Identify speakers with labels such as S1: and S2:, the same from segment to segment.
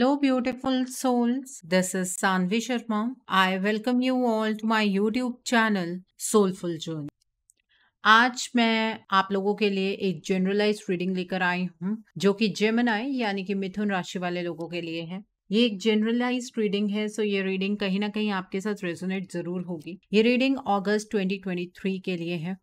S1: Hello beautiful souls this is Saanvi Sharma I welcome you all to my YouTube channel soulful Journey. आज मैं आप लोगों के लिए एक जनरलाइज रीडिंग लेकर आई हूँ जो कि जेमनाई यानी कि मिथुन राशि वाले लोगों के लिए है ये एक जनरलाइज रीडिंग है सो ये रीडिंग कहीं ना कहीं आपके साथ रेजोनेट जरूर होगी ये रीडिंग अगस्त 2023 के लिए है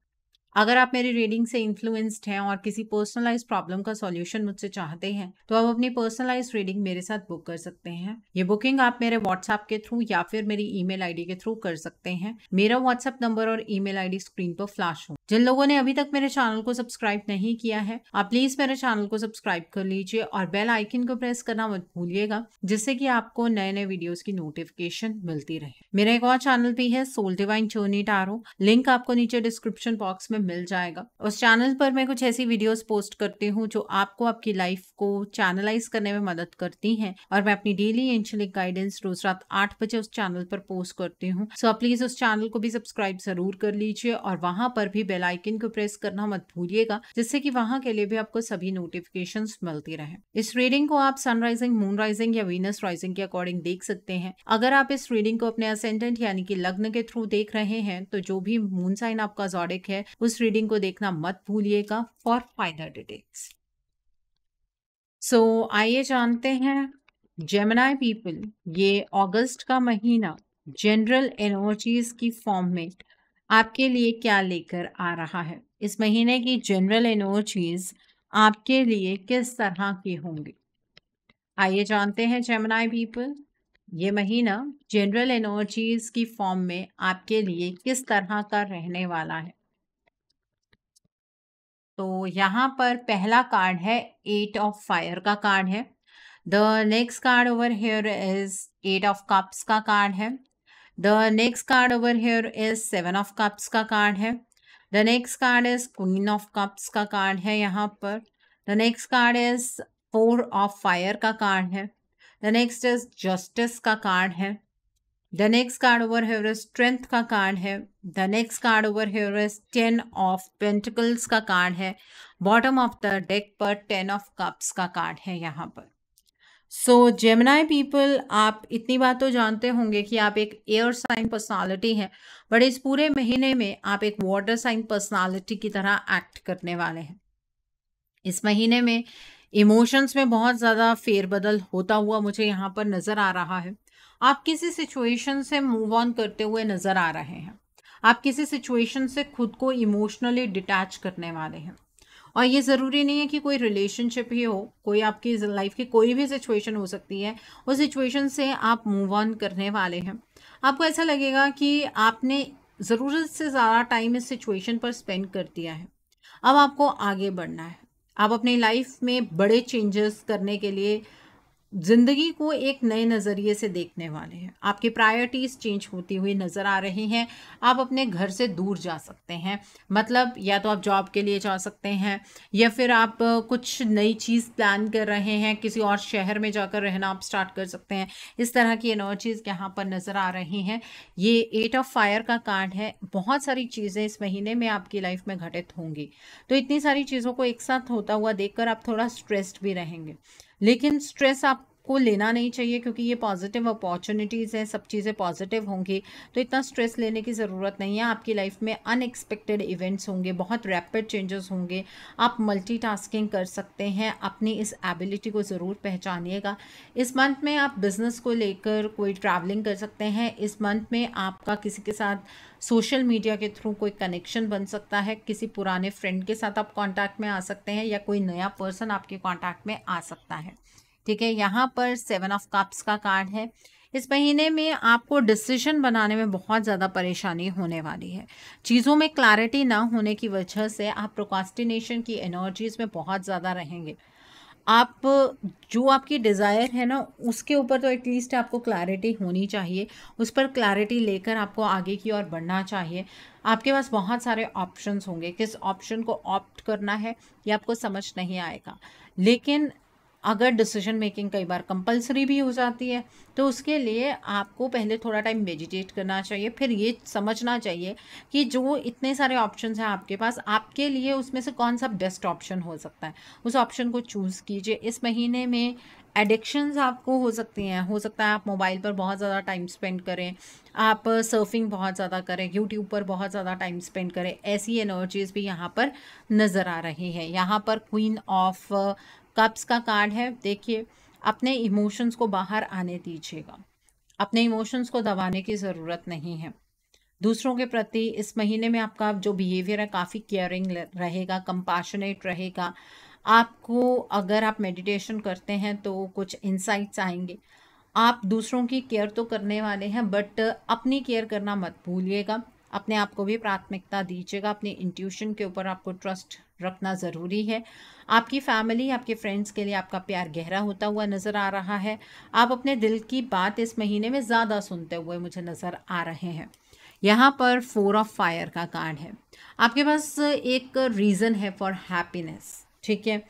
S1: अगर आप मेरी रीडिंग से इन्फ्लुएंस्ड हैं और किसी पर्सनलाइज प्रॉब्लम का सॉल्यूशन मुझसे चाहते हैं तो आप अपनी पर्सनलाइज रीडिंग मेरे साथ बुक कर सकते हैं ये बुकिंग आप मेरे व्हाट्सएप के थ्रू या फिर मेरी ई मेल के थ्रू कर सकते हैं मेरा व्हाट्सएप नंबर और ई मेल स्क्रीन पर फ्लैश हो जिन लोगों ने अभी तक मेरे चैनल को सब्सक्राइब नहीं किया है आप प्लीज मेरे चैनल को सब्सक्राइब कर लीजिए और बेल आइकन को प्रेस करना मत भूलिएगा जिससे कि आपको नए नए वीडियोस की नोटिफिकेशन मिलती रहे मेरा एक और चैनल भी है सोल डिवाइन चोनी टारो लिंक आपको नीचे डिस्क्रिप्शन बॉक्स में मिल जाएगा उस चैनल पर मैं कुछ ऐसी वीडियोस पोस्ट करती हूँ जो आपको आपकी लाइफ को चैनलाइज करने में मदद करती हैं और मैं अपनी डेली एंशलिक गाइडेंस रोज रात आठ बजे उस चैनल पर पोस्ट करती हूँ सो प्लीज उस चैनल को भी सब्सक्राइब जरूर कर लीजिए और वहां पर भी बेलाइकिन को प्रेस करना मत भूलिएगा जिससे की वहां के लिए भी आपको सभी नोटिफिकेशन मिलती रहे इस रीडिंग को आप सनराइजिंग मून राइजिंग या वीनस राइजिंग के अकॉर्डिंग देख सकते हैं अगर आप इस रीडिंग को अपने असेंडेंट यानी कि लग्न के थ्रू देख रहे हैं तो जो भी मून साइन आपका जॉडिक है उस रीडिंग को देखना मत भूलिएगा फॉर फाइनल डिटेल्स सो आइए जानते हैं जेमिनाई पीपल ये अगस्त का महीना जनरल एनर्जीज की फॉर्म में आपके लिए क्या लेकर आ रहा है इस महीने की जनरल एनर्जीज आपके लिए किस तरह की होंगी आइए जानते हैं जेमिनाई पीपल ये महीना जनरल एनर्जीज की फॉर्म में आपके लिए किस तरह का रहने वाला है तो यहाँ पर पहला कार्ड है एट ऑफ फायर का कार्ड है the next card over here is eight of cups का कार्ड है the next card over here is seven of cups का कार्ड है the next card is queen of cups का card है यहाँ पर the next card is four of fire का card है द नेक्स्ट इज जस्टिस का कार्ड है the next card over here strength का कार्ड है the next card over here है टेन ऑफ पेंटिकल्स का कार्ड है बॉटम ऑफ द डेक पर टेन ऑफ कप्स का कार्ड है यहाँ पर सो जेमिनाई पीपल आप इतनी बात तो जानते होंगे कि आप एक एयर साइन पर्सनालिटी हैं बट इस पूरे महीने में आप एक वाटर साइन पर्सनालिटी की तरह एक्ट करने वाले हैं इस महीने में इमोशंस में बहुत ज़्यादा फेरबदल होता हुआ मुझे यहाँ पर नज़र आ रहा है आप किसी सिचुएशन से मूव ऑन करते हुए नज़र आ रहे हैं आप किसी सिचुएशन से खुद को इमोशनली डिटैच करने वाले हैं और ये ज़रूरी नहीं है कि कोई रिलेशनशिप ही हो कोई आपकी लाइफ की कोई भी सिचुएशन हो सकती है उस सिचुएशन से आप मूव ऑन करने वाले हैं आपको ऐसा लगेगा कि आपने ज़रूरत से ज़्यादा टाइम इस सिचुएशन पर स्पेंड कर दिया है अब आपको आगे बढ़ना है आप अपनी लाइफ में बड़े चेंजेस करने के लिए ज़िंदगी को एक नए नज़रिए से देखने वाले हैं आपकी प्रायोरिटीज़ चेंज होती हुई नज़र आ रही हैं आप अपने घर से दूर जा सकते हैं मतलब या तो आप जॉब के लिए जा सकते हैं या फिर आप कुछ नई चीज़ प्लान कर रहे हैं किसी और शहर में जाकर रहना आप स्टार्ट कर सकते हैं इस तरह की एनर्जीज़ यहाँ पर नज़र आ रही हैं ये एट ऑफ फायर का कार्ड है बहुत सारी चीज़ें इस महीने में आपकी लाइफ में घटित होंगी तो इतनी सारी चीज़ों को एक साथ होता हुआ देखकर आप थोड़ा स्ट्रेस्ड भी रहेंगे लेकिन स्ट्रेस आप को लेना नहीं चाहिए क्योंकि ये पॉजिटिव अपॉर्चुनिटीज़ हैं सब चीज़ें पॉजिटिव होंगी तो इतना स्ट्रेस लेने की ज़रूरत नहीं है आपकी लाइफ में अनएक्सपेक्टेड इवेंट्स होंगे बहुत रैपिड चेंजेस होंगे आप मल्टी कर सकते हैं अपनी इस एबिलिटी को ज़रूर पहचानिएगा इस मंथ में आप बिज़नेस को लेकर कोई ट्रैवलिंग कर सकते हैं इस मंथ में आपका किसी के साथ सोशल मीडिया के थ्रू कोई कनेक्शन बन सकता है किसी पुराने फ्रेंड के साथ आप कांटेक्ट में आ सकते हैं या कोई नया पर्सन आपके कांटेक्ट में आ सकता है ठीक है यहाँ पर सेवन ऑफ कप्स का कार्ड है इस महीने में आपको डिसीजन बनाने में बहुत ज़्यादा परेशानी होने वाली है चीज़ों में क्लैरिटी ना होने की वजह से आप प्रोकास्टिनेशन की एनर्जीज़ में बहुत ज़्यादा रहेंगे आप जो आपकी डिज़ायर है ना उसके ऊपर तो एटलीस्ट आपको क्लैरिटी होनी चाहिए उस पर क्लैरिटी लेकर आपको आगे की ओर बढ़ना चाहिए आपके पास बहुत सारे ऑप्शंस होंगे किस ऑप्शन को ऑप्ट करना है ये आपको समझ नहीं आएगा लेकिन अगर डिसीजन मेकिंग कई बार कंपलसरी भी हो जाती है तो उसके लिए आपको पहले थोड़ा टाइम मेडिटेट करना चाहिए फिर ये समझना चाहिए कि जो इतने सारे ऑप्शन हैं आपके पास आपके लिए उसमें से कौन सा बेस्ट ऑप्शन हो सकता है उस ऑप्शन को चूज़ कीजिए इस महीने में एडिक्शंस आपको हो सकती हैं हो सकता है आप मोबाइल पर बहुत ज़्यादा टाइम स्पेंड करें आप सर्फिंग बहुत ज़्यादा करें यूट्यूब पर बहुत ज़्यादा टाइम स्पेंड करें ऐसी एनर्जीज़ भी यहाँ पर नज़र आ रही है यहाँ पर क्वीन ऑफ कप्स का कार्ड है देखिए अपने इमोशंस को बाहर आने दीजिएगा अपने इमोशंस को दबाने की ज़रूरत नहीं है दूसरों के प्रति इस महीने में आपका जो बिहेवियर है काफ़ी केयरिंग रहेगा कंपैशनेट रहेगा आपको अगर आप मेडिटेशन करते हैं तो कुछ इंसाइट्स आएंगे आप दूसरों की केयर तो करने वाले हैं बट अपनी केयर करना मत भूलिएगा अपने आप को भी प्राथमिकता दीजिएगा अपने इंट्यूशन के ऊपर आपको ट्रस्ट रखना ज़रूरी है आपकी फैमिली आपके फ्रेंड्स के लिए आपका प्यार गहरा होता हुआ नज़र आ रहा है आप अपने दिल की बात इस महीने में ज़्यादा सुनते हुए मुझे नज़र आ रहे हैं यहाँ पर फोर ऑफ फायर का कार्ड है आपके पास एक रीज़न है फॉर हैप्पीनेस ठीक है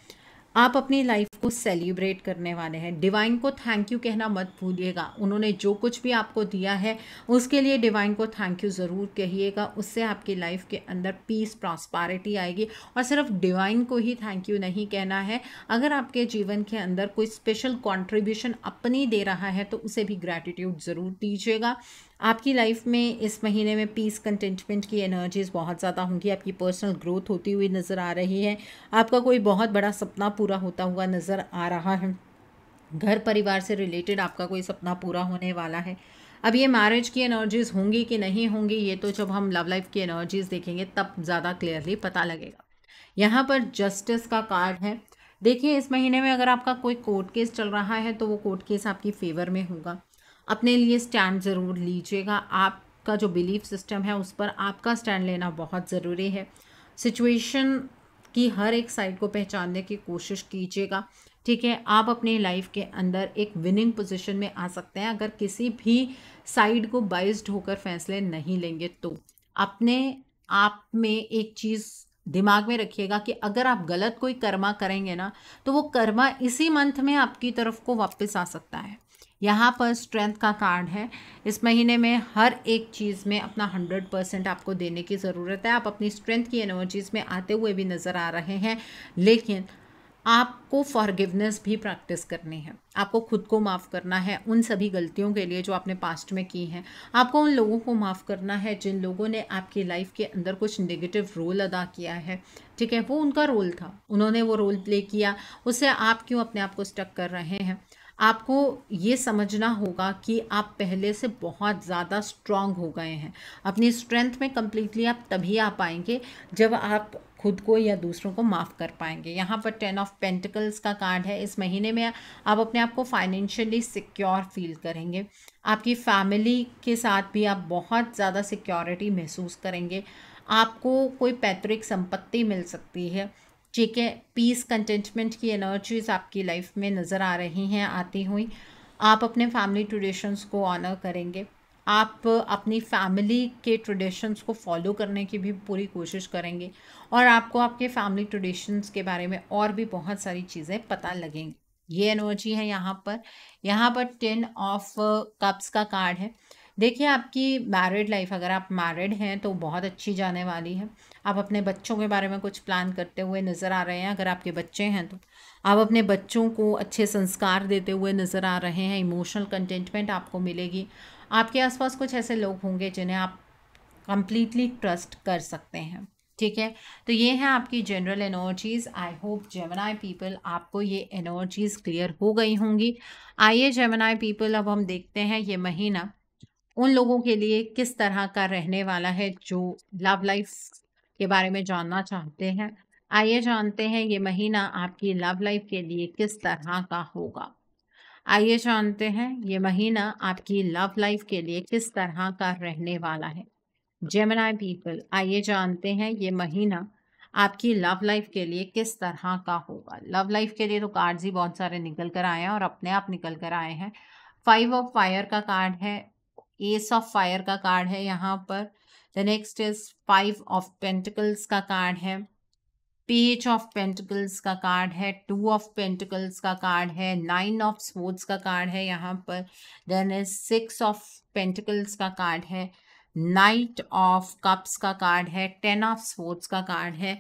S1: आप अपनी लाइफ को सेलिब्रेट करने वाले हैं डिवाइन को थैंक यू कहना मत भूलिएगा उन्होंने जो कुछ भी आपको दिया है उसके लिए डिवाइन को थैंक यू ज़रूर कहिएगा उससे आपकी लाइफ के अंदर पीस प्रॉस्पारिटी आएगी और सिर्फ डिवाइन को ही थैंक यू नहीं कहना है अगर आपके जीवन के अंदर कोई स्पेशल कॉन्ट्रीब्यूशन अपनी दे रहा है तो उसे भी ग्रैटिट्यूड ज़रूर दीजिएगा आपकी लाइफ में इस महीने में पीस कंटेंटमेंट की एनर्जीज़ बहुत ज़्यादा होंगी आपकी पर्सनल ग्रोथ होती हुई नज़र आ रही है आपका कोई बहुत बड़ा सपना पूरा होता हुआ नज़र आ रहा है घर परिवार से रिलेटेड आपका कोई सपना पूरा होने वाला है अब ये मैरिज की एनर्जीज़ होंगी कि नहीं होंगी ये तो जब हम लव लाइफ की एनर्जीज़ देखेंगे तब ज़्यादा क्लियरली पता लगेगा यहाँ पर जस्टिस का कार्ड है देखिए इस महीने में अगर आपका कोई कोर्ट केस चल रहा है तो वो कोर्ट केस आपकी फेवर में होगा अपने लिए स्टैंड ज़रूर लीजिएगा आपका जो बिलीफ सिस्टम है उस पर आपका स्टैंड लेना बहुत ज़रूरी है सिचुएशन की हर एक साइड को पहचानने की कोशिश कीजिएगा ठीक है आप अपने लाइफ के अंदर एक विनिंग पोजीशन में आ सकते हैं अगर किसी भी साइड को बाइस्ड होकर फैसले नहीं लेंगे तो अपने आप में एक चीज़ दिमाग में रखिएगा कि अगर आप गलत कोई कर्मा करेंगे ना तो वो कर्मा इसी मंथ में आपकी तरफ को वापस आ सकता है यहाँ पर स्ट्रेंथ का कार्ड है इस महीने में हर एक चीज़ में अपना हंड्रेड परसेंट आपको देने की ज़रूरत है आप अपनी स्ट्रेंथ की एनर्जीज़ में आते हुए भी नज़र आ रहे हैं लेकिन आपको फॉरगिवनेस भी प्रैक्टिस करनी है आपको खुद को माफ़ करना है उन सभी गलतियों के लिए जो आपने पास्ट में की हैं आपको उन लोगों को माफ़ करना है जिन लोगों ने आपकी लाइफ के अंदर कुछ नेगेटिव रोल अदा किया है ठीक है वो उनका रोल था उन्होंने वो रोल प्ले किया उससे आप क्यों अपने आप को स्टक कर रहे हैं आपको ये समझना होगा कि आप पहले से बहुत ज़्यादा स्ट्रांग हो गए हैं अपनी स्ट्रेंथ में कम्प्लीटली आप तभी आ पाएंगे जब आप खुद को या दूसरों को माफ़ कर पाएंगे यहाँ पर टेन ऑफ पेंटिकल्स का कार्ड है इस महीने में आप अपने आप को फाइनेंशियली सिक्योर फील करेंगे आपकी फैमिली के साथ भी आप बहुत ज़्यादा सिक्योरिटी महसूस करेंगे आपको कोई पैतृक संपत्ति मिल सकती है ठीक है पीस कंटेंटमेंट की एनर्जीज आपकी लाइफ में नज़र आ रही हैं आती हुई आप अपने फैमिली ट्रेडिशंस को ऑनर करेंगे आप अपनी फैमिली के ट्रेडिशंस को फॉलो करने की भी पूरी कोशिश करेंगे और आपको आपके फैमिली ट्रेडिशंस के बारे में और भी बहुत सारी चीज़ें पता लगेंगी ये एनर्जी है यहाँ पर यहाँ पर टेन ऑफ कप्स का कार्ड है देखिए आपकी मैरिड लाइफ अगर आप मैरिड हैं तो बहुत अच्छी जाने वाली है आप अपने बच्चों के बारे में कुछ प्लान करते हुए नज़र आ रहे हैं अगर आपके बच्चे हैं तो आप अपने बच्चों को अच्छे संस्कार देते हुए नज़र आ रहे हैं इमोशनल कंटेंटमेंट आपको मिलेगी आपके आसपास कुछ ऐसे लोग होंगे जिन्हें आप कंप्लीटली ट्रस्ट कर सकते हैं ठीक है तो ये है आपकी general energies I hope Gemini people आपको ये एनर्जीज़ क्लियर हो गई होंगी आइए जेमनाई पीपल अब हम देखते हैं ये महीना उन लोगों के लिए किस तरह का रहने वाला है जो लव लाइफ के बारे में जानना चाहते हैं आइए जानते हैं ये महीना आपकी लव लाइफ के लिए किस तरह का होगा आइए जानते हैं ये महीना आपकी लव लाइफ के लिए किस तरह का रहने वाला है जेमिनाई पीपल आइए जानते हैं ये महीना आपकी लव लाइफ के लिए किस तरह का होगा लव लाइफ के लिए तो कार्ड्स ही बहुत सारे निकल कर आए हैं और अपने आप निकल कर आए हैं फाइव ऑफ फायर का कार्ड है एस ऑफ फायर का कार्ड है यहाँ पर the next is five of pentacles का कार्ड है पेज ऑफ पेंटिकल्स का कार्ड है टू ऑफ पेंटिकल्स का कार्ड है नाइन ऑफ स्पोर्ट्स का कार्ड है यहाँ पर then is six of pentacles का कार्ड है नाइट ऑफ कप्स का कार्ड है टेन ऑफ स्पोर्ट्स का कार्ड है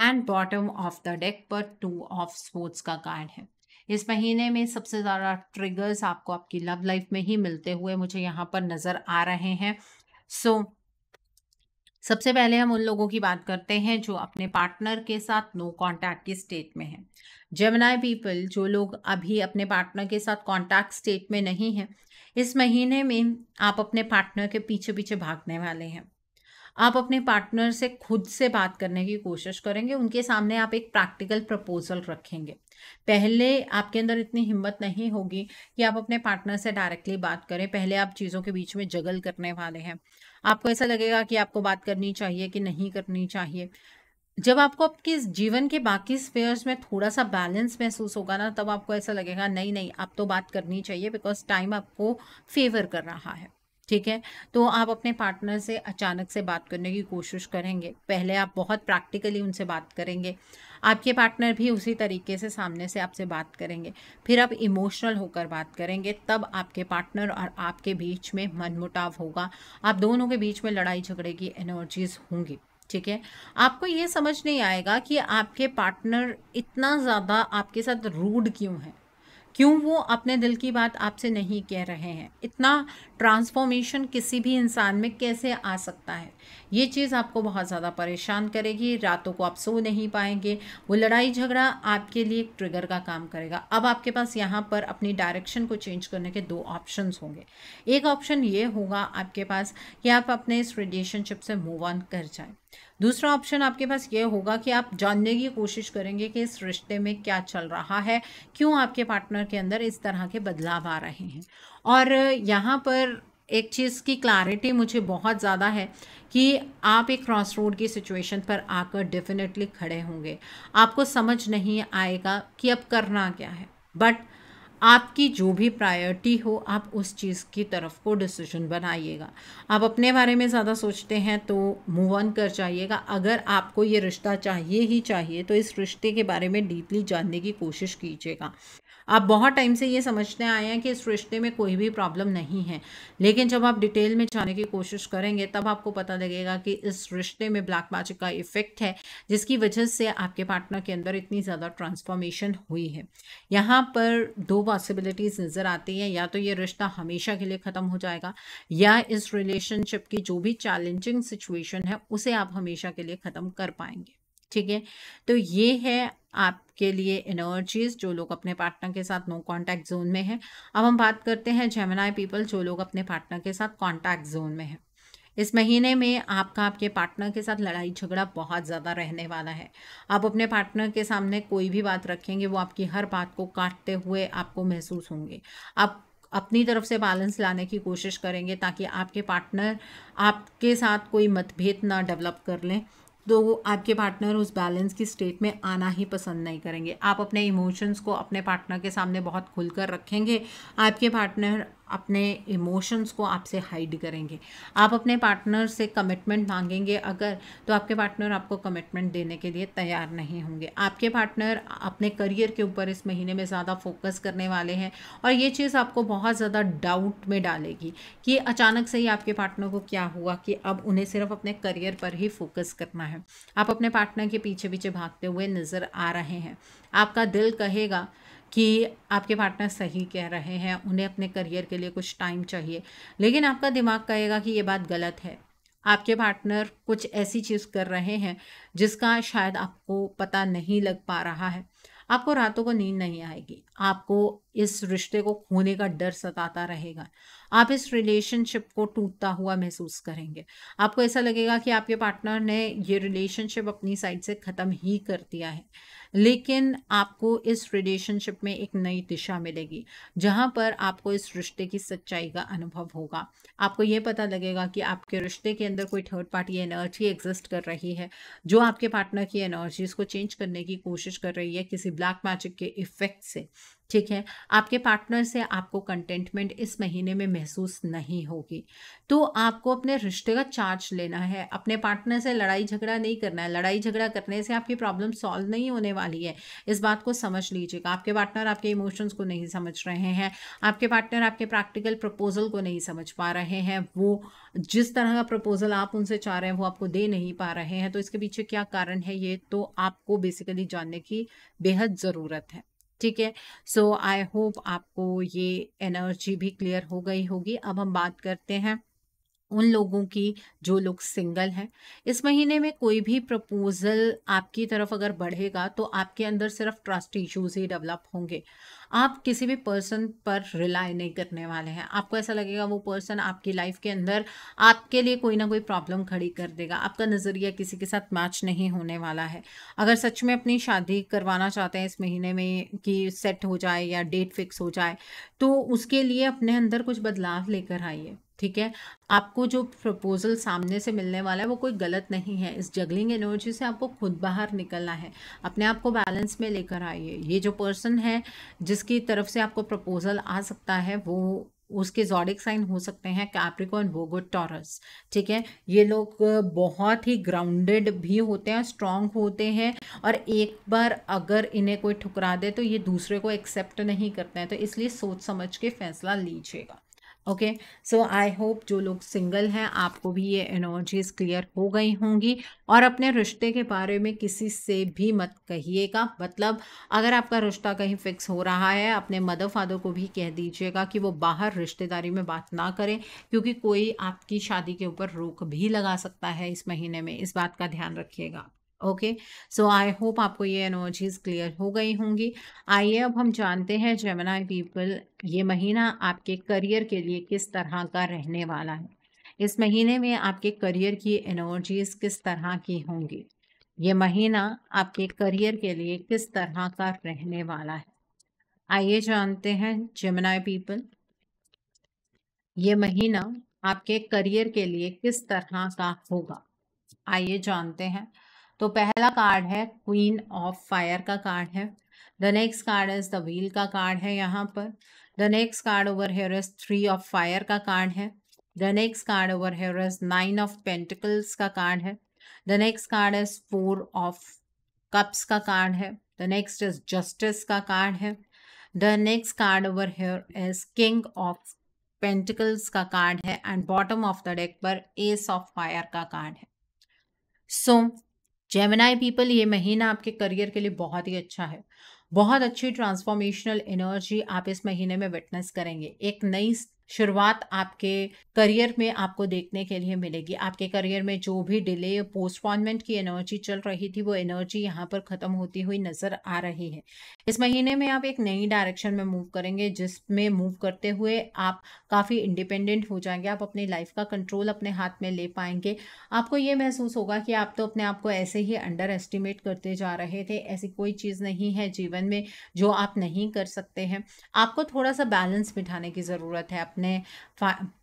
S1: and bottom of the deck पर टू ऑफ स्पोर्ट्स का कार्ड है इस महीने में सबसे ज़्यादा ट्रिगर्स आपको आपकी लव लाइफ में ही मिलते हुए मुझे यहाँ पर नज़र आ रहे हैं सो so, सबसे पहले हम उन लोगों की बात करते हैं जो अपने पार्टनर के साथ नो कांटेक्ट की स्टेट में हैं जमनाई पीपल जो लोग अभी अपने पार्टनर के साथ कांटेक्ट स्टेट में नहीं हैं इस महीने में आप अपने पार्टनर के पीछे पीछे भागने वाले हैं आप अपने पार्टनर से खुद से बात करने की कोशिश करेंगे उनके सामने आप एक प्रैक्टिकल प्रपोजल रखेंगे पहले आपके अंदर इतनी हिम्मत नहीं होगी कि आप अपने पार्टनर से डायरेक्टली बात करें पहले आप चीज़ों के बीच में जगल करने वाले हैं आपको ऐसा लगेगा कि आपको बात करनी चाहिए कि नहीं करनी चाहिए जब आपको आपके जीवन के बाकी स्पेयर्स में थोड़ा सा बैलेंस महसूस होगा ना तब आपको ऐसा लगेगा नहीं नहीं आप तो बात करनी चाहिए बिकॉज टाइम आपको फेवर कर रहा है ठीक है तो आप अपने पार्टनर से अचानक से बात करने की कोशिश करेंगे पहले आप बहुत प्रैक्टिकली उनसे बात करेंगे आपके पार्टनर भी उसी तरीके से सामने से आपसे बात करेंगे फिर आप इमोशनल होकर बात करेंगे तब आपके पार्टनर और आपके बीच में मनमुटाव होगा आप दोनों के बीच में लड़ाई झगड़े की एनर्जीज होंगी ठीक है आपको ये समझ नहीं आएगा कि आपके पार्टनर इतना ज़्यादा आपके साथ रूड क्यों है क्यों वो अपने दिल की बात आपसे नहीं कह रहे हैं इतना ट्रांसफॉर्मेशन किसी भी इंसान में कैसे आ सकता है ये चीज़ आपको बहुत ज़्यादा परेशान करेगी रातों को आप सो नहीं पाएंगे वो लड़ाई झगड़ा आपके लिए एक ट्रिगर का काम करेगा अब आपके पास यहाँ पर अपनी डायरेक्शन को चेंज करने के दो ऑप्शन होंगे एक ऑप्शन ये होगा आपके पास कि आप अपने इस रिलेशनशिप से मूव ऑन कर जाएँ दूसरा ऑप्शन आपके पास ये होगा कि आप जानने की कोशिश करेंगे कि इस रिश्ते में क्या चल रहा है क्यों आपके पार्टनर के अंदर इस तरह के बदलाव आ रहे हैं और यहाँ पर एक चीज़ की क्लैरिटी मुझे बहुत ज़्यादा है कि आप एक क्रॉस रोड की सिचुएशन पर आकर डेफिनेटली खड़े होंगे आपको समझ नहीं आएगा कि अब करना क्या है बट आपकी जो भी प्रायोरिटी हो आप उस चीज़ की तरफ को डिसीजन बनाइएगा आप अपने बारे में ज़्यादा सोचते हैं तो मूव ऑन कर जाइएगा अगर आपको ये रिश्ता चाहिए ही चाहिए तो इस रिश्ते के बारे में डीपली जानने की कोशिश कीजिएगा आप बहुत टाइम से ये समझते आए हैं कि इस रिश्ते में कोई भी प्रॉब्लम नहीं है लेकिन जब आप डिटेल में जाने की कोशिश करेंगे तब आपको पता लगेगा कि इस रिश्ते में ब्लैक मैजिक का इफेक्ट है जिसकी वजह से आपके पार्टनर के अंदर इतनी ज़्यादा ट्रांसफॉर्मेशन हुई है यहाँ पर दो पॉसिबिलिटीज़ नज़र आती हैं या तो ये रिश्ता हमेशा के लिए ख़त्म हो जाएगा या इस रिलेशनशिप की जो भी चैलेंजिंग सिचुएशन है उसे आप हमेशा के लिए ख़त्म कर पाएंगे ठीक है तो ये है आपके लिए एनर्जीज जो लोग अपने पार्टनर के साथ नो कांटेक्ट जोन में है अब हम बात करते हैं जेमिनाई पीपल जो लोग अपने पार्टनर के साथ कांटेक्ट जोन में है इस महीने में आपका आपके पार्टनर के साथ लड़ाई झगड़ा बहुत ज़्यादा रहने वाला है आप अपने पार्टनर के सामने कोई भी बात रखेंगे वो आपकी हर बात को काटते हुए आपको महसूस होंगे आप अपनी तरफ से बैलेंस लाने की कोशिश करेंगे ताकि आपके पार्टनर आपके साथ कोई मतभेद ना डेवलप कर लें तो वो आपके पार्टनर उस बैलेंस की स्टेट में आना ही पसंद नहीं करेंगे आप अपने इमोशंस को अपने पार्टनर के सामने बहुत खुल कर रखेंगे आपके पार्टनर अपने इमोशंस को आपसे हाइड करेंगे आप अपने पार्टनर से कमिटमेंट मांगेंगे अगर तो आपके पार्टनर आपको कमिटमेंट देने के लिए तैयार नहीं होंगे आपके पार्टनर अपने करियर के ऊपर इस महीने में ज़्यादा फोकस करने वाले हैं और ये चीज़ आपको बहुत ज़्यादा डाउट में डालेगी कि अचानक से ही आपके पार्टनर को क्या हुआ कि अब उन्हें सिर्फ अपने करियर पर ही फोकस करना है आप अपने पार्टनर के पीछे पीछे भागते हुए नज़र आ रहे हैं आपका दिल कहेगा कि आपके पार्टनर सही कह रहे हैं उन्हें अपने करियर के लिए कुछ टाइम चाहिए लेकिन आपका दिमाग कहेगा कि ये बात गलत है आपके पार्टनर कुछ ऐसी चीज़ कर रहे हैं जिसका शायद आपको पता नहीं लग पा रहा है आपको रातों को नींद नहीं आएगी आपको इस रिश्ते को खोने का डर सताता रहेगा आप इस रिलेशनशिप को टूटता हुआ महसूस करेंगे आपको ऐसा लगेगा कि आपके पार्टनर ने ये रिलेशनशिप अपनी साइड से ख़त्म ही कर दिया है लेकिन आपको इस रिलेशनशिप में एक नई दिशा मिलेगी जहाँ पर आपको इस रिश्ते की सच्चाई का अनुभव होगा आपको ये पता लगेगा कि आपके रिश्ते के अंदर कोई थर्ड पार्टी एनर्जी एग्जिस्ट कर रही है जो आपके पार्टनर की एनर्जीज को चेंज करने की कोशिश कर रही है किसी ब्लैक मैजिक के इफेक्ट से ठीक है आपके पार्टनर से आपको कंटेंटमेंट इस महीने में महसूस नहीं होगी तो आपको अपने रिश्ते का चार्ज लेना है अपने पार्टनर से लड़ाई झगड़ा नहीं करना है लड़ाई झगड़ा करने से आपकी प्रॉब्लम सॉल्व नहीं होने वाली है इस बात को समझ लीजिएगा आपके पार्टनर आपके इमोशंस को नहीं समझ रहे हैं आपके पार्टनर आपके प्रैक्टिकल प्रपोजल को नहीं समझ पा रहे हैं वो जिस तरह का प्रपोजल आप उनसे चाह रहे हैं वो आपको दे नहीं पा रहे हैं तो इसके पीछे क्या कारण है ये तो आपको बेसिकली जानने की बेहद ज़रूरत है ठीक है सो आई होप आपको ये एनर्जी भी क्लियर हो गई होगी अब हम बात करते हैं उन लोगों की जो लोग सिंगल हैं इस महीने में कोई भी प्रपोजल आपकी तरफ अगर बढ़ेगा तो आपके अंदर सिर्फ ट्रस्ट इश्यूज ही डेवलप होंगे आप किसी भी पर्सन पर रिलाई नहीं करने वाले हैं आपको ऐसा लगेगा वो पर्सन आपकी लाइफ के अंदर आपके लिए कोई ना कोई प्रॉब्लम खड़ी कर देगा आपका नज़रिया किसी के साथ मैच नहीं होने वाला है अगर सच में अपनी शादी करवाना चाहते हैं इस महीने में कि सेट हो जाए या डेट फिक्स हो जाए तो उसके लिए अपने अंदर कुछ बदलाव लेकर आइए ठीक है आपको जो प्रपोजल सामने से मिलने वाला है वो कोई गलत नहीं है इस जगलिंग एनर्जी से आपको खुद बाहर निकलना है अपने आप को बैलेंस में लेकर आइए ये जो पर्सन है जिसकी तरफ से आपको प्रपोजल आ सकता है वो उसके जॉडिक साइन हो सकते हैं कैप्रिकॉन वोगो टॉरस ठीक है ये लोग बहुत ही ग्राउंडेड भी होते हैं स्ट्रांग होते हैं और एक बार अगर इन्हें कोई ठुकरा दे तो ये दूसरे को एक्सेप्ट नहीं करते हैं तो इसलिए सोच समझ के फैसला लीजिएगा ओके सो आई होप जो लोग सिंगल हैं आपको भी ये एनर्जीज क्लियर हो गई होंगी और अपने रिश्ते के बारे में किसी से भी मत कहिएगा मतलब अगर आपका रिश्ता कहीं फिक्स हो रहा है अपने मदर फादर को भी कह दीजिएगा कि वो बाहर रिश्तेदारी में बात ना करें क्योंकि कोई आपकी शादी के ऊपर रोक भी लगा सकता है इस महीने में इस बात का ध्यान रखिएगा ओके सो आई होप आपको ये एनर्जीज क्लियर हो गई होंगी आइए अब हम जानते हैं जमुना पीपल ये महीना आपके करियर के लिए किस तरह का रहने वाला है इस महीने में आपके करियर की एनर्जीज किस तरह की होंगी ये महीना आपके करियर के लिए किस तरह का रहने वाला है आइए जानते हैं जमुना पीपल ये महीना आपके करियर के लिए किस तरह का होगा आइए जानते हैं तो पहला कार्ड है क्वीन ऑफ फायर का कार्ड है the next card is the wheel का कार्ड है यहाँ पर the next card over here is three of fire का कार्ड है the next card over here is nine of pentacles का कार्ड है the next card is four of cups का card है द नेक्स्ट इज जस्टिस का card है the next card over here is king of pentacles का card है and bottom of the deck पर ace of fire का card है so so, Gemini people ये महीना आपके करियर के लिए बहुत ही अच्छा है बहुत अच्छी ट्रांसफॉर्मेशनल एनर्जी आप इस महीने में विटनेस करेंगे एक नई शुरुआत आपके करियर में आपको देखने के लिए मिलेगी आपके करियर में जो भी डिले पोस्टपोनमेंट की एनर्जी चल रही थी वो एनर्जी यहाँ पर ख़त्म होती हुई नज़र आ रही है इस महीने में आप एक नई डायरेक्शन में मूव करेंगे जिसमें मूव करते हुए आप काफ़ी इंडिपेंडेंट हो जाएंगे आप अपनी लाइफ का कंट्रोल अपने हाथ में ले पाएंगे आपको ये महसूस होगा कि आप तो अपने आप को ऐसे ही अंडर एस्टिमेट करते जा रहे थे ऐसी कोई चीज़ नहीं है जीवन में जो आप नहीं कर सकते हैं आपको थोड़ा सा बैलेंस बिठाने की ज़रूरत है अपने अपने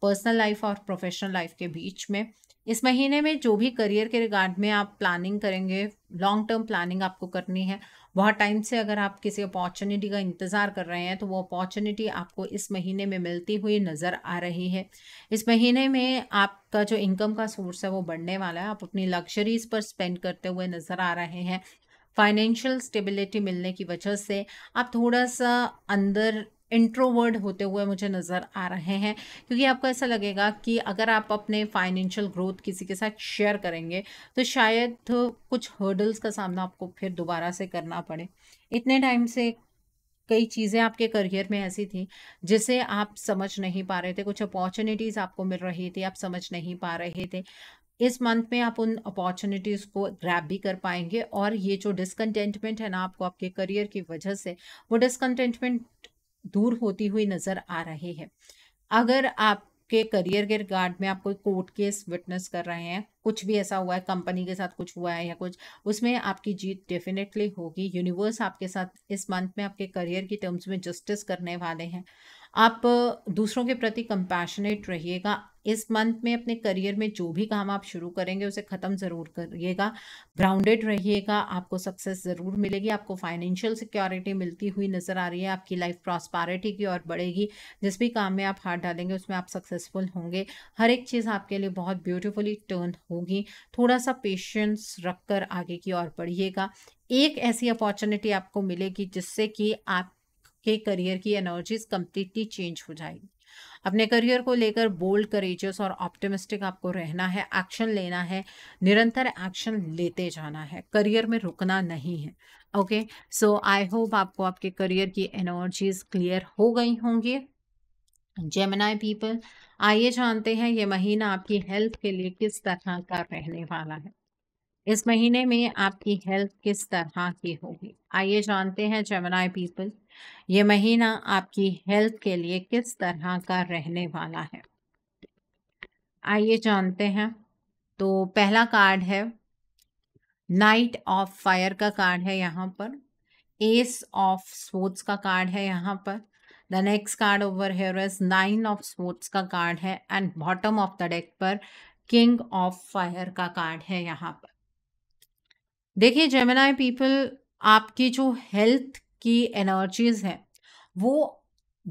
S1: पर्सनल लाइफ और प्रोफेशनल लाइफ के बीच में इस महीने में जो भी करियर के रिगार्ड में आप प्लानिंग करेंगे लॉन्ग टर्म प्लानिंग आपको करनी है बहुत टाइम से अगर आप किसी अपॉर्चुनिटी का इंतज़ार कर रहे हैं तो वो अपॉर्चुनिटी आपको इस महीने में मिलती हुई नज़र आ रही है इस महीने में आपका जो इनकम का सोर्स है वो बढ़ने वाला है आप अपनी लग्जरीज पर स्पेंड करते हुए नज़र आ रहे हैं फाइनेंशियल स्टेबिलिटी मिलने की वजह से आप थोड़ा सा अंदर इंट्रोवर्ड होते हुए मुझे नज़र आ रहे हैं क्योंकि आपको ऐसा लगेगा कि अगर आप अपने फाइनेंशियल ग्रोथ किसी के साथ शेयर करेंगे तो शायद कुछ हर्डल्स का सामना आपको फिर दोबारा से करना पड़े इतने टाइम से कई चीज़ें आपके करियर में ऐसी थी जिसे आप समझ नहीं पा रहे थे कुछ अपॉर्चुनिटीज़ आपको मिल रही थी आप समझ नहीं पा रहे थे इस मंथ में आप उन अपॉर्चुनिटीज़ को ग्रैप भी कर पाएंगे और ये जो डिसकंटेंटमेंट है ना आपको आपके करियर की वजह से वो डिसकंटेंटमेंट दूर होती हुई नज़र आ रही है अगर आप के करियर के रिगार्ड में आप कोई कोर्ट केस विटनेस कर रहे हैं कुछ भी ऐसा हुआ है कंपनी के साथ कुछ हुआ है या कुछ उसमें आपकी जीत डेफिनेटली होगी यूनिवर्स आपके साथ इस मंथ में आपके करियर की टर्म्स में जस्टिस करने वाले हैं आप दूसरों के प्रति कंपैशनेट रहिएगा इस मंथ में अपने करियर में जो भी काम आप शुरू करेंगे उसे ख़त्म ज़रूर करिएगा ग्राउंडेड रहिएगा आपको सक्सेस ज़रूर मिलेगी आपको फाइनेंशियल सिक्योरिटी मिलती हुई नज़र आ रही है आपकी लाइफ प्रॉस्पारिटी की ओर बढ़ेगी जिस भी काम में आप हाथ डालेंगे उसमें आप सक्सेसफुल होंगे हर एक चीज़ आपके लिए बहुत ब्यूटिफुली टर्न होगी थोड़ा सा पेशेंस रख कर आगे की ओर बढ़िएगा एक ऐसी अपॉर्चुनिटी आपको मिलेगी जिससे कि आपके करियर की एनर्जीज कम्प्लीटली चेंज हो जाएगी अपने करियर को लेकर बोल्ड करेजियस और ऑप्टिमिस्टिक आपको रहना है एक्शन लेना है निरंतर एक्शन लेते जाना है करियर में रुकना नहीं है ओके सो आई होप आपको आपके करियर की एनर्जीज क्लियर हो गई होंगी जेमिनाई पीपल आइए जानते हैं ये महीना आपकी हेल्थ के लिए किस तरह का रहने वाला है इस महीने में आपकी हेल्थ किस तरह की होगी आइए जानते हैं जेमिनाई पीपल ये महीना आपकी हेल्थ के लिए किस तरह का रहने वाला है आइए जानते हैं तो पहला कार्ड है नाइट ऑफ फायर का कार्ड है यहाँ पर एस ऑफ स्पोर्ट्स का कार्ड है यहाँ पर the next card over here is nine of swords का कार्ड है and bottom of the deck पर किंग ऑफ फायर का कार्ड है यहाँ पर देखिए जेमिनाई पीपल आपकी जो हेल्थ की एनर्जीज हैं वो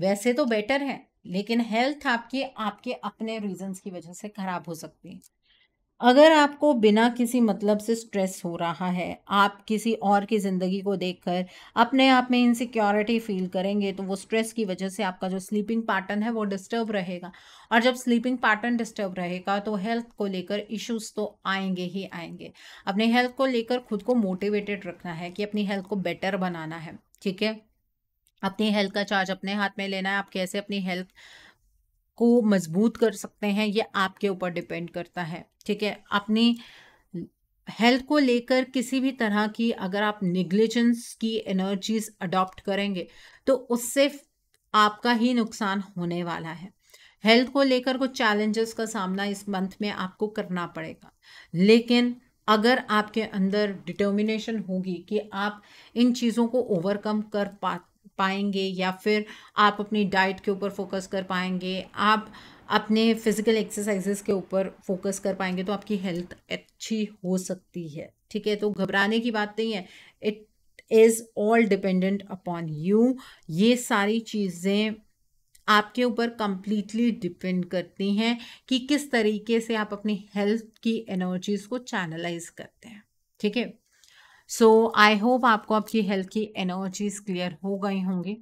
S1: वैसे तो बेटर हैं लेकिन हेल्थ आपकी आपके अपने रीजंस की वजह से खराब हो सकती है अगर आपको बिना किसी मतलब से स्ट्रेस हो रहा है आप किसी और की ज़िंदगी को देखकर अपने आप में इनसिक्योरिटी फील करेंगे तो वो स्ट्रेस की वजह से आपका जो स्लीपिंग पैटर्न है वो डिस्टर्ब रहेगा और जब स्लीपिंग पैटर्न डिस्टर्ब रहेगा तो हेल्थ को लेकर इश्यूज तो आएंगे ही आएंगे अपने हेल्थ को लेकर खुद को मोटिवेटेड रखना है कि अपनी हेल्थ को बेटर बनाना है ठीक है अपनी हेल्थ का चार्ज अपने हाथ में लेना है आप कैसे अपनी हेल्थ को मजबूत कर सकते हैं ये आपके ऊपर डिपेंड करता है ठीक है अपनी हेल्थ को लेकर किसी भी तरह की अगर आप निग्लिजेंस की एनर्जीज अडॉप्ट करेंगे तो उससे आपका ही नुकसान होने वाला है हेल्थ को लेकर कुछ चैलेंजेस का सामना इस मंथ में आपको करना पड़ेगा लेकिन अगर आपके अंदर डिटर्मिनेशन होगी कि आप इन चीज़ों को ओवरकम कर पा पाएंगे या फिर आप अपनी डाइट के ऊपर फोकस कर पाएंगे आप अपने फिजिकल एक्सरसाइजेस के ऊपर फोकस कर पाएंगे तो आपकी हेल्थ अच्छी हो सकती है ठीक है तो घबराने की बात नहीं है it is all dependent upon you ये सारी चीज़ें आपके ऊपर कंप्लीटली डिपेंड करती हैं कि किस तरीके से आप अपनी हेल्थ की एनर्जीज को चैनलाइज करते हैं ठीक है सो आई होप आपको आपकी हेल्थ की एनर्जीज क्लियर हो गई होंगी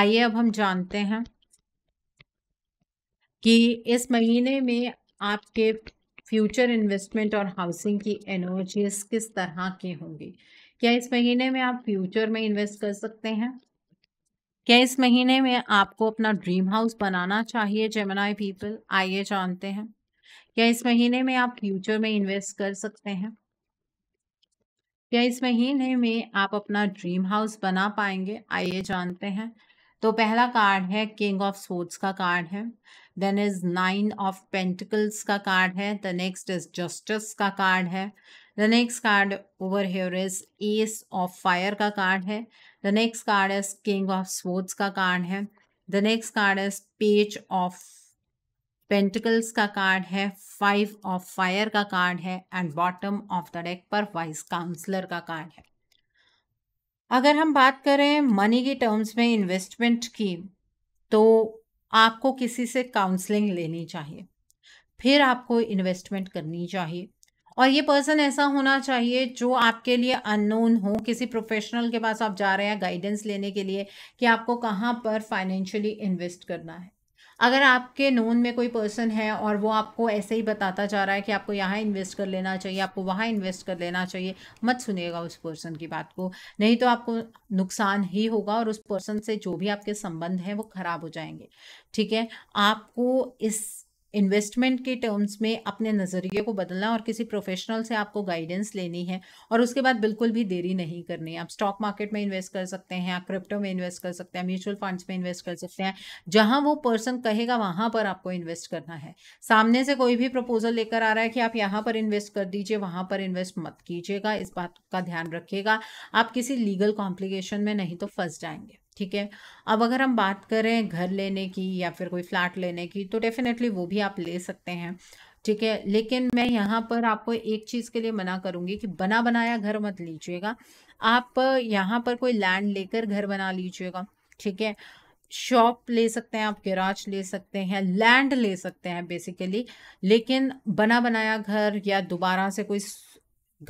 S1: आइए अब हम जानते हैं कि इस महीने में आपके फ्यूचर इन्वेस्टमेंट और हाउसिंग की एनर्जीज किस तरह की होंगी क्या इस महीने में आप फ्यूचर में इन्वेस्ट कर सकते हैं क्या इस महीने में आपको अपना ड्रीम हाउस बनाना चाहिए जेमिनाई पीपल आइए जानते हैं क्या इस महीने में आप फ्यूचर में इन्वेस्ट कर सकते हैं क्या इस महीने में आप अपना ड्रीम हाउस बना पाएंगे आइए जानते हैं तो पहला कार्ड है किंग ऑफ स्पोर्ट्स का कार्ड है then is nine of pentacles का कार्ड है द नेक्स्ट इज जस्टिस का कार्ड है the next card over here is ace of fire का कार्ड है the next card is king of swords का card है the next card is page of pentacles का card है five of fire का card है and bottom of the deck पर vice counsellor का कार्ड है अगर हम बात करें मनी की टर्म्स में इन्वेस्टमेंट की तो आपको किसी से काउंसलिंग लेनी चाहिए फिर आपको इन्वेस्टमेंट करनी चाहिए और ये पर्सन ऐसा होना चाहिए जो आपके लिए अननोन हो किसी प्रोफेशनल के पास आप जा रहे हैं गाइडेंस लेने के लिए कि आपको कहाँ पर फाइनेंशियली इन्वेस्ट करना है अगर आपके नोन में कोई पर्सन है और वो आपको ऐसे ही बताता जा रहा है कि आपको यहाँ इन्वेस्ट कर लेना चाहिए आपको वहाँ इन्वेस्ट कर लेना चाहिए मत सुनेगा उस पर्सन की बात को नहीं तो आपको नुकसान ही होगा और उस पर्सन से जो भी आपके संबंध हैं वो ख़राब हो जाएंगे ठीक है आपको इस इन्वेस्टमेंट के टर्म्स में अपने नज़रिए को बदलना और किसी प्रोफेशनल से आपको गाइडेंस लेनी है और उसके बाद बिल्कुल भी देरी नहीं करनी आप स्टॉक मार्केट में इन्वेस्ट कर सकते हैं आप क्रिप्टो में इन्वेस्ट कर सकते हैं म्यूचुअल फंड्स में इन्वेस्ट कर सकते हैं जहाँ वो पर्सन कहेगा वहाँ पर आपको इन्वेस्ट करना है सामने से कोई भी प्रपोजल लेकर आ रहा है कि आप यहाँ पर इन्वेस्ट कर दीजिए वहाँ पर इन्वेस्ट मत कीजिएगा इस बात का ध्यान रखिएगा आप किसी लीगल कॉम्प्लिकेशन में नहीं तो फंस जाएंगे ठीक है अब अगर हम बात करें घर लेने की या फिर कोई फ्लैट लेने की तो डेफिनेटली वो भी आप ले सकते हैं ठीक है लेकिन मैं यहाँ पर आपको एक चीज़ के लिए मना करूँगी कि बना बनाया घर मत लीजिएगा आप यहाँ पर कोई लैंड लेकर घर बना लीजिएगा ठीक है शॉप ले सकते हैं आप गैराज ले सकते हैं लैंड ले सकते हैं बेसिकली लेकिन बना बनाया घर या दोबारा से कोई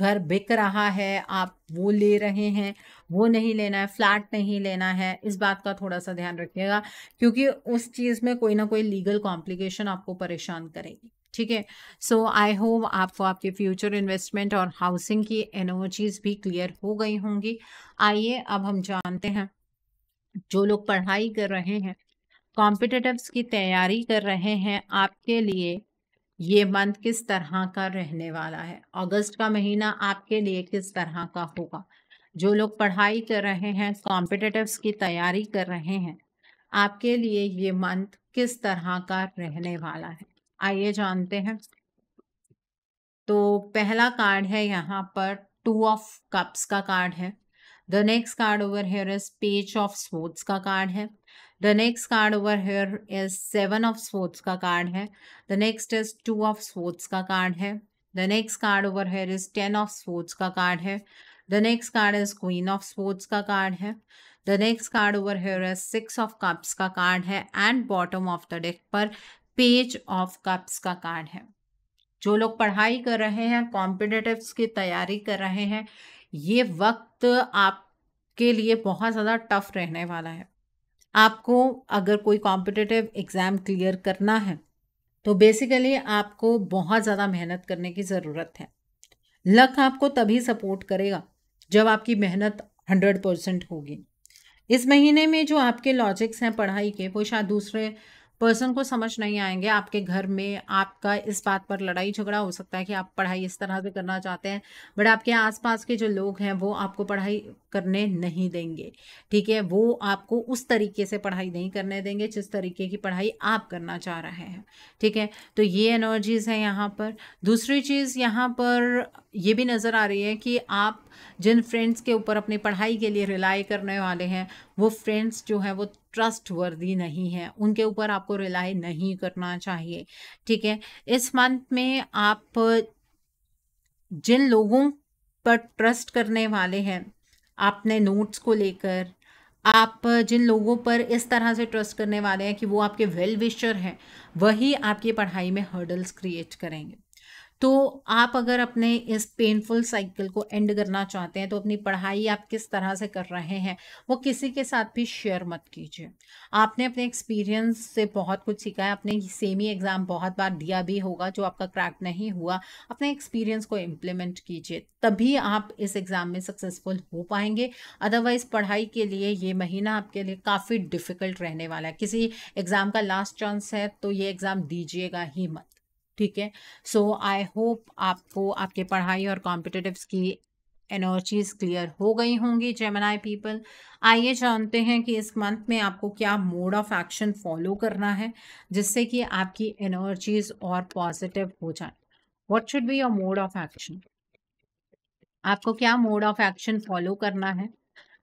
S1: घर बिक रहा है आप वो ले रहे हैं वो नहीं लेना है फ्लैट नहीं लेना है इस बात का थोड़ा सा ध्यान रखिएगा क्योंकि उस चीज़ में कोई ना कोई लीगल कॉम्प्लिकेशन आपको परेशान करेगी ठीक है सो आई होप आपको आपके फ्यूचर इन्वेस्टमेंट और हाउसिंग की एनर्जीज भी क्लियर हो गई होंगी आइए अब हम जानते हैं जो लोग पढ़ाई कर रहे हैं कॉम्पिटेटिव की तैयारी कर रहे हैं आपके लिए ये मंथ किस तरह का रहने वाला है अगस्त का महीना आपके लिए किस तरह का होगा जो लोग पढ़ाई कर रहे हैं कॉम्पिटेटिव की तैयारी कर रहे हैं आपके लिए ये मंथ किस तरह का रहने वाला है आइए जानते हैं तो पहला कार्ड है यहाँ पर टू ऑफ कप्स का कार्ड है the next card over here is page of swords का कार्ड है the next card over here is seven of swords का कार्ड है the next is two of swords का कार्ड है the next card over here is ten of swords का card है the next card is queen of swords का card है the next card over here is six of cups का card है and bottom of the deck पर page of cups का card है जो लोग पढ़ाई कर रहे हैं कॉम्पिटेटिव की तैयारी कर रहे हैं ये वक्त आपके लिए बहुत ज़्यादा टफ रहने वाला है आपको अगर कोई कॉम्पिटिटिव एग्ज़ाम क्लियर करना है तो बेसिकली आपको बहुत ज़्यादा मेहनत करने की ज़रूरत है लक आपको तभी सपोर्ट करेगा जब आपकी मेहनत हंड्रेड परसेंट होगी इस महीने में जो आपके लॉजिक्स हैं पढ़ाई के वो शायद दूसरे पर्सन को समझ नहीं आएंगे आपके घर में आपका इस बात पर लड़ाई झगड़ा हो सकता है कि आप पढ़ाई इस तरह से करना चाहते हैं बट आपके आसपास के जो लोग हैं वो आपको पढ़ाई करने नहीं देंगे ठीक है वो आपको उस तरीके से पढ़ाई नहीं करने देंगे जिस तरीके की पढ़ाई आप करना चाह रहे हैं ठीक है तो ये एनर्जीज़ है यहाँ पर दूसरी चीज़ यहाँ पर ये भी नज़र आ रही है कि आप जिन फ्रेंड्स के ऊपर अपनी पढ़ाई के लिए रिलाई करने वाले हैं वो फ्रेंड्स जो है वो ट्रस्ट वर्दी नहीं है उनके ऊपर आपको रिलाई नहीं करना चाहिए ठीक है इस मंथ में आप जिन लोगों पर ट्रस्ट करने वाले हैं आपने अपने नोट्स को लेकर आप जिन लोगों पर इस तरह से ट्रस्ट करने वाले हैं कि वो आपके वेल विशर हैं वही आपकी पढ़ाई में हर्डल्स क्रिएट करेंगे तो आप अगर अपने इस पेनफुल साइकिल को एंड करना चाहते हैं तो अपनी पढ़ाई आप किस तरह से कर रहे हैं वो किसी के साथ भी शेयर मत कीजिए आपने अपने एक्सपीरियंस से बहुत कुछ सीखा है आपने सेमी एग्ज़ाम बहुत बार दिया भी होगा जो आपका क्रैक नहीं हुआ अपने एक्सपीरियंस को इम्प्लीमेंट कीजिए तभी आप इस एग्ज़ाम में सक्सेसफुल हो पाएंगे अदरवाइज़ पढ़ाई के लिए ये महीना आपके लिए काफ़ी डिफ़िकल्ट रहने वाला है किसी एग्ज़ाम का लास्ट चांस है तो ये एग्ज़ाम दीजिएगा ही मत ठीक है सो आई होप आपको आपके पढ़ाई और कॉम्पिटेटिव की एनर्जीज क्लियर हो गई होंगी जेमनाई पीपल आइए जानते हैं कि इस मंथ में आपको क्या मोड ऑफ एक्शन फॉलो करना है जिससे कि आपकी एनर्जीज और पॉजिटिव हो जाए what should be your mode of action आपको क्या मोड ऑफ एक्शन फॉलो करना है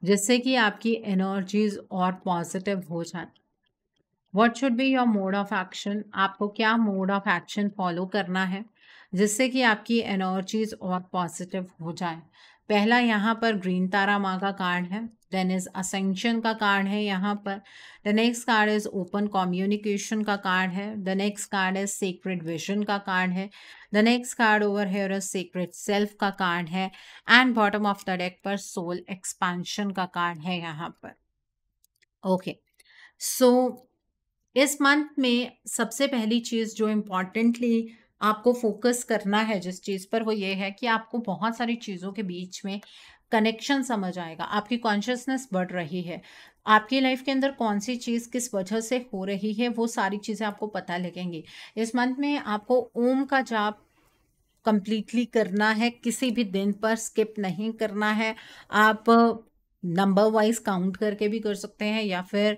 S1: जिससे कि आपकी एनर्जीज और पॉजिटिव हो जाए what should be your mode of action आपको क्या मोड ऑफ एक्शन फॉलो करना है जिससे कि आपकी एनर्जीज और पॉजिटिव हो जाए पहला यहाँ पर ग्रीन तारा माँ का कार्ड है देन इज असेंशन का कार्ड है यहाँ पर the next card is open communication का कार्ड है the next card is secret vision का कार्ड है the next card over here is secret self का कार्ड है and bottom of the deck पर सोल एक्सपेंशन का कार्ड है यहाँ पर ओके okay. सो so, इस मंथ में सबसे पहली चीज़ जो इम्पॉर्टेंटली आपको फोकस करना है जिस चीज़ पर वो ये है कि आपको बहुत सारी चीज़ों के बीच में कनेक्शन समझ आएगा आपकी कॉन्शियसनेस बढ़ रही है आपकी लाइफ के अंदर कौन सी चीज़ किस वजह से हो रही है वो सारी चीज़ें आपको पता लगेंगी इस मंथ में आपको ओम का जाप कंप्लीटली करना है किसी भी दिन पर स्किप नहीं करना है आप नंबर वाइज काउंट करके भी कर सकते हैं या फिर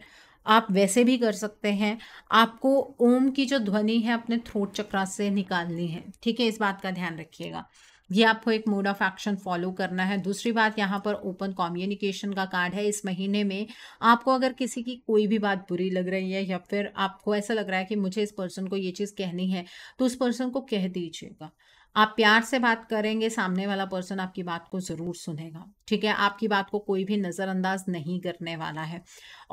S1: आप वैसे भी कर सकते हैं आपको ओम की जो ध्वनि है अपने थ्रोट चक्रा से निकालनी है ठीक है इस बात का ध्यान रखिएगा ये आपको एक मोड ऑफ एक्शन फॉलो करना है दूसरी बात यहाँ पर ओपन कम्युनिकेशन का कार्ड है इस महीने में आपको अगर किसी की कोई भी बात बुरी लग रही है या फिर आपको ऐसा लग रहा है कि मुझे इस पर्सन को ये चीज़ कहनी है तो उस पर्सन को कह दीजिएगा आप प्यार से बात करेंगे सामने वाला पर्सन आपकी बात को ज़रूर सुनेगा ठीक है आपकी बात को कोई भी नज़रअंदाज नहीं करने वाला है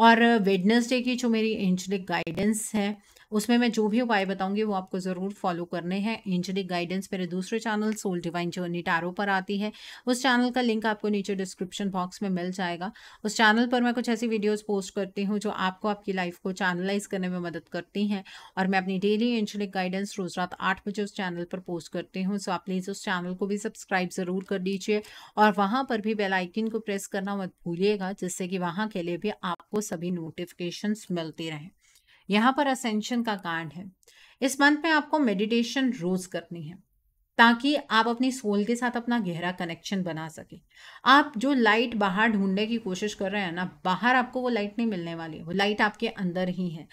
S1: और वेडनेसडे की जो मेरी एंजलिक गाइडेंस है उसमें मैं जो भी उपाय बताऊंगी वो आपको ज़रूर फॉलो करने हैं एंजलिक गाइडेंस मेरे दूसरे channel Soul Divine Journey Tarot पर आती है उस चैनल का लिंक आपको नीचे डिस्क्रिप्शन बॉक्स में मिल जाएगा उस चैनल पर मैं कुछ ऐसी वीडियोज़ पोस्ट करती हूँ जो आपको आपकी लाइफ को चैनलाइज करने में मदद करती हैं और मैं अपनी डेली एंजलिक गाइडेंस रोज़ रात आठ बजे उस चैनल पर पोस्ट करती हूँ सो आप प्लीज़ उस चैनल को भी सब्सक्राइब ज़रूर कर दीजिए और वहाँ पर भी बेलाइकिन को प्रेस करना मत भूलिएगा जिससे कि वहाँ के लिए भी आपको सभी नोटिफिकेशंस मिलती रहें यहाँ पर असेंशन का कार्ड है इस मंथ में आपको मेडिटेशन रोज करनी है ताकि आप अपनी सोल के साथ अपना गहरा कनेक्शन बना सके आप जो लाइट बाहर ढूंढने की कोशिश कर रहे हैं ना बाहर आपको वो लाइट नहीं मिलने वाली वो लाइट आपके अंदर ही है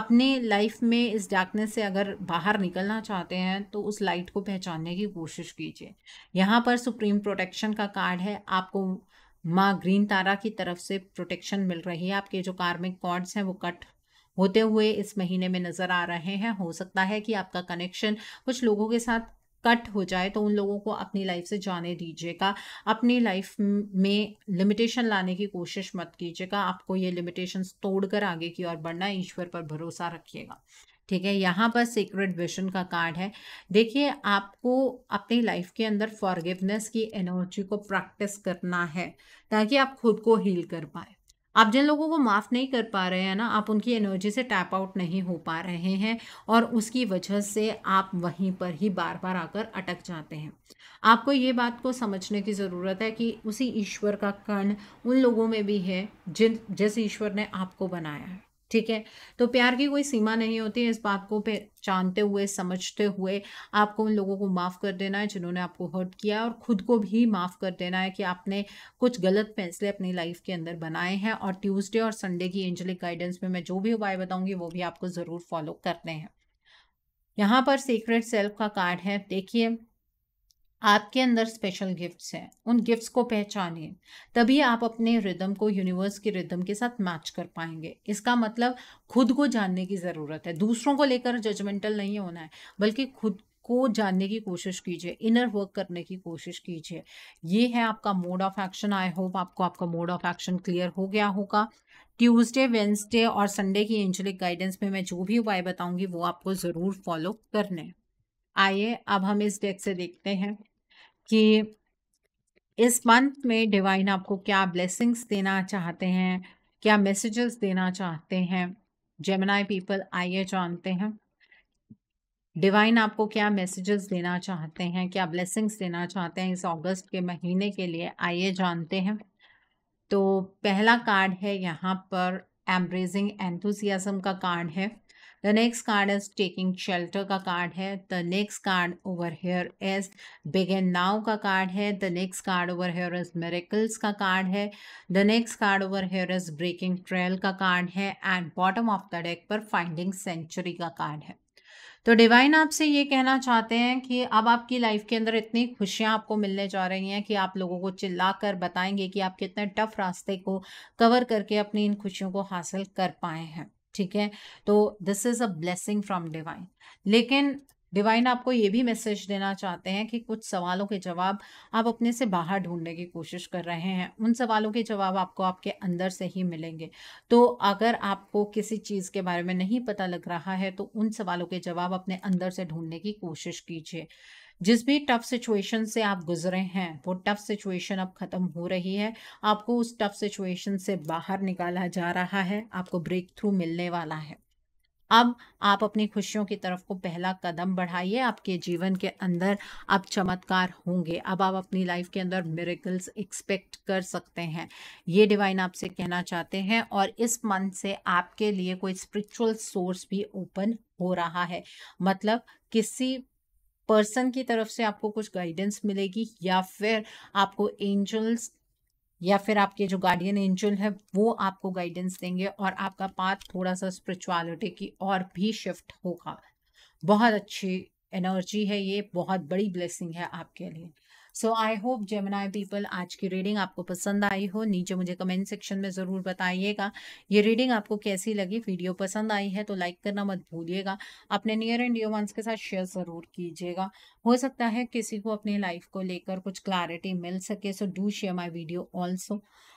S1: अपने लाइफ में इस डार्कनेस से अगर बाहर निकलना चाहते हैं तो उस लाइट को पहचानने की कोशिश कीजिए यहाँ पर सुप्रीम प्रोटेक्शन का कार्ड है आपको माँ ग्रीन तारा की तरफ से प्रोटेक्शन मिल रही है आपके जो कार्मिक कॉर्ड्स हैं वो कट होते हुए इस महीने में नज़र आ रहे हैं हो सकता है कि आपका कनेक्शन कुछ लोगों के साथ कट हो जाए तो उन लोगों को अपनी लाइफ से जाने दीजिएगा अपनी लाइफ में लिमिटेशन लाने की कोशिश मत कीजिएगा आपको ये लिमिटेशंस तोड़कर आगे की ओर बढ़ना ईश्वर पर भरोसा रखिएगा ठीक है यहाँ पर सीक्रेट विशन का कार्ड है देखिए आपको अपनी लाइफ के अंदर फॉरगिवनेस की एनर्जी को प्रैक्टिस करना है ताकि आप खुद को हील कर पाए आप जिन लोगों को माफ़ नहीं कर पा रहे हैं ना आप उनकी एनर्जी से टैप आउट नहीं हो पा रहे हैं और उसकी वजह से आप वहीं पर ही बार बार आकर अटक जाते हैं आपको ये बात को समझने की ज़रूरत है कि उसी ईश्वर का कण उन लोगों में भी है जिन जिस ईश्वर ने आपको बनाया है ठीक है तो प्यार की कोई सीमा नहीं होती इस बात को पे जानते हुए समझते हुए आपको उन लोगों को माफ़ कर देना है जिन्होंने आपको हर्ट किया और ख़ुद को भी माफ़ कर देना है कि आपने कुछ गलत फैसले अपनी लाइफ के अंदर बनाए हैं और ट्यूसडे और संडे की एंजलिक गाइडेंस में मैं जो भी उपाय बताऊंगी वो भी आपको ज़रूर फॉलो करने हैं यहाँ पर सीक्रेट सेल्फ का कार्ड है देखिए आपके अंदर स्पेशल गिफ्ट्स हैं उन गिफ्ट्स को पहचानिए तभी आप अपने रिदम को यूनिवर्स के रिदम के साथ मैच कर पाएंगे इसका मतलब खुद को जानने की ज़रूरत है दूसरों को लेकर जजमेंटल नहीं होना है बल्कि खुद को जानने की कोशिश कीजिए इनर वर्क करने की कोशिश कीजिए ये है आपका mode of action I hope आपको आपका मोड ऑफ एक्शन क्लियर हो गया होगा ट्यूसडे वेंसडे और संडे की एंजलिक गाइडेंस में मैं जो भी उपाय बताऊंगी वो आपको ज़रूर फॉलो करने आइए अब हम इस डेक से देखते हैं कि इस मंथ में डिवाइन आपको क्या ब्लेसिंग्स देना चाहते हैं क्या मैसेजेस देना चाहते हैं जेमिनाई पीपल आइए जानते हैं डिवाइन आपको क्या मैसेजेस देना चाहते हैं क्या ब्लेसिंग्स देना चाहते हैं इस अगस्त के महीने के लिए आइए जानते हैं तो पहला कार्ड है यहाँ पर एम्ब्रेजिंग एंथुसियाज़म का कार्ड है the next card is taking shelter का कार्ड है the next card over here is begin now का कार्ड है the next card over here is miracles का कार्ड है the next card over here is breaking trail का card है and bottom of the deck पर finding sanctuary का card है तो डिवाइन आपसे ये कहना चाहते हैं कि अब आपकी लाइफ के अंदर इतनी खुशियाँ आपको मिलने जा रही हैं कि आप लोगों को चिल्ला कर बताएंगे कि आप कितने टफ रास्ते को कवर करके अपनी इन खुशियों को हासिल कर पाए हैं ठीक है तो this is a blessing from divine लेकिन डिवाइन आपको ये भी मैसेज देना चाहते हैं कि कुछ सवालों के जवाब आप अपने से बाहर ढूंढने की कोशिश कर रहे हैं उन सवालों के जवाब आपको आपके अंदर से ही मिलेंगे तो अगर आपको किसी चीज़ के बारे में नहीं पता लग रहा है तो उन सवालों के जवाब अपने अंदर से ढूंढने की कोशिश कीजिए जिस भी टफ सिचुएशन से आप गुजरे हैं वो टफ सिचुएशन अब ख़त्म हो रही है आपको उस टफ सिचुएशन से बाहर निकाला जा रहा है आपको ब्रेक थ्रू मिलने वाला है अब आप अपनी खुशियों की तरफ को पहला कदम बढ़ाइए आपके जीवन के अंदर आप चमत्कार होंगे अब आप अपनी लाइफ के अंदर मेरिकल्स एक्सपेक्ट कर सकते हैं ये डिवाइन आपसे कहना चाहते हैं और इस मंथ से आपके लिए कोई स्पिरिचुअल सोर्स भी ओपन हो रहा है मतलब किसी पर्सन की तरफ से आपको कुछ गाइडेंस मिलेगी या फिर आपको एंजल्स या फिर आपके जो गार्डियन एंजल है वो आपको गाइडेंस देंगे और आपका पाथ थोड़ा सा स्पिरिचुअलिटी की और भी शिफ्ट होगा बहुत अच्छी एनर्जी है ये बहुत बड़ी ब्लेसिंग है आपके लिए so I hope Gemini people आज की रीडिंग आपको पसंद आई हो नीचे मुझे कमेंट सेक्शन में ज़रूर बताइएगा ये रीडिंग आपको कैसी लगी वीडियो पसंद आई है तो लाइक करना मत भूलिएगा अपने नियर एंड डियर वंस के साथ शेयर ज़रूर कीजिएगा हो सकता है किसी को अपनी लाइफ को लेकर कुछ क्लैरिटी मिल सके so do share my video also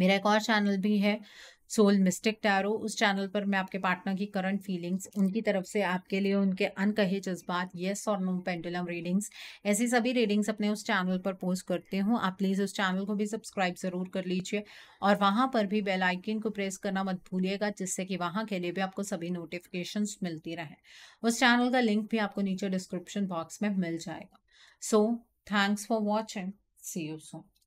S1: मेरा एक और चैनल भी है सोल मिस्टिक टैरो उस चैनल पर मैं आपके पार्टनर की करंट फीलिंग्स उनकी तरफ से आपके लिए उनके अनकहे जज्बात येस और नो पेंडुलम रीडिंग्स ऐसी सभी रीडिंग्स अपने उस चैनल पर पोस्ट करते हूँ आप प्लीज़ उस चैनल को भी सब्सक्राइब ज़रूर कर लीजिए और वहाँ पर भी बेल आइकन को प्रेस करना मत भूलिएगा जिससे कि वहाँ के लिए भी आपको सभी नोटिफिकेशन मिलती रहे उस चैनल का लिंक भी आपको नीचे डिस्क्रिप्शन बॉक्स में मिल जाएगा so thanks for watching see you so